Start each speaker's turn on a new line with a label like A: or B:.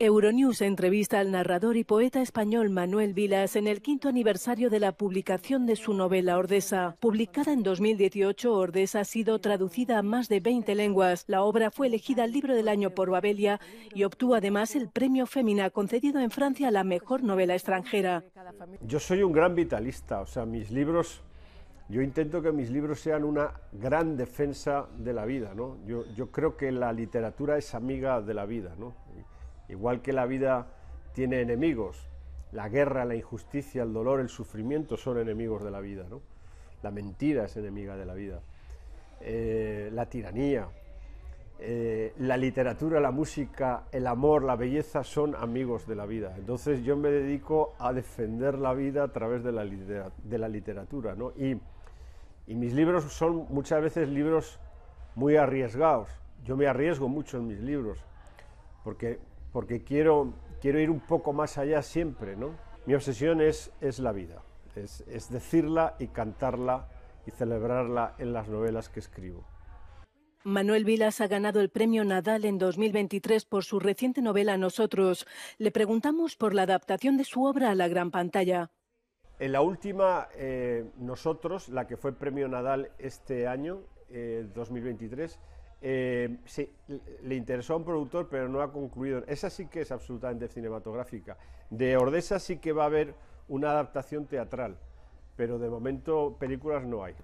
A: Euronews entrevista al narrador y poeta español Manuel Vilas en el quinto aniversario de la publicación de su novela Ordesa. Publicada en 2018, Ordesa ha sido traducida a más de 20 lenguas. La obra fue elegida al libro del año por Babelia y obtuvo además el premio Fémina... concedido en Francia a la mejor novela extranjera.
B: Yo soy un gran vitalista, o sea, mis libros yo intento que mis libros sean una gran defensa de la vida, ¿no? yo creo que la literatura es amiga de la vida, ¿no? Igual que la vida tiene enemigos, la guerra, la injusticia, el dolor, el sufrimiento son enemigos de la vida, ¿no? La mentira es enemiga de la vida. Eh, la tiranía, eh, la literatura, la música, el amor, la belleza son amigos de la vida. Entonces yo me dedico a defender la vida a través de la, de la literatura, ¿no? Y, y mis libros son muchas veces libros muy arriesgados. Yo me arriesgo mucho en mis libros, porque porque quiero, quiero ir un poco más allá siempre, ¿no? Mi obsesión es, es la vida, es, es decirla y cantarla y celebrarla en las novelas que escribo.
A: Manuel Vilas ha ganado el premio Nadal en 2023 por su reciente novela Nosotros. Le preguntamos por la adaptación de su obra a la gran pantalla.
B: En la última, eh, Nosotros, la que fue premio Nadal este año, eh, 2023, eh, le interesó a un productor, pero no ha concluido. Esa sí que es absolutamente cinematográfica. De Ordesa sí que va a haber una adaptación teatral, pero de momento películas no hay.